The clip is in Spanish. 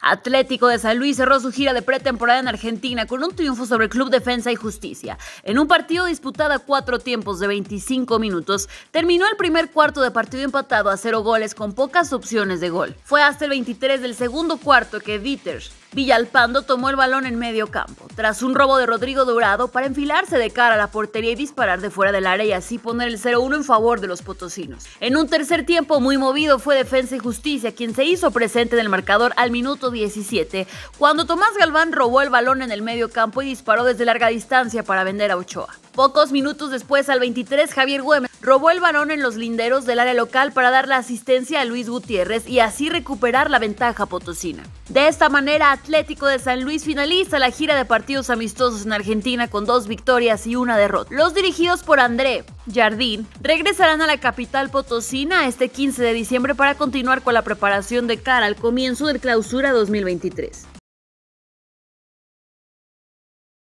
Atlético de San Luis cerró su gira de pretemporada en Argentina con un triunfo sobre Club Defensa y Justicia. En un partido disputado a cuatro tiempos de 25 minutos, terminó el primer cuarto de partido empatado a cero goles con pocas opciones de gol. Fue hasta el 23 del segundo cuarto que Dieter Villalpando tomó el balón en medio campo, tras un robo de Rodrigo Dorado para enfilarse de cara a la portería y disparar de fuera del área y así poner el 0-1 en favor de los potosinos. En un tercer tiempo muy movido fue Defensa y Justicia quien se hizo presente en el marcador al minuto 17, cuando Tomás Galván robó el balón en el medio campo y disparó desde larga distancia para vender a Ochoa. Pocos minutos después, al 23, Javier Güemes robó el balón en los linderos del área local para dar la asistencia a Luis Gutiérrez y así recuperar la ventaja potosina. De esta manera, Atlético de San Luis finaliza la gira de partidos amistosos en Argentina con dos victorias y una derrota. Los dirigidos por André Jardín regresarán a la capital potosina este 15 de diciembre para continuar con la preparación de cara al comienzo del clausura 2023.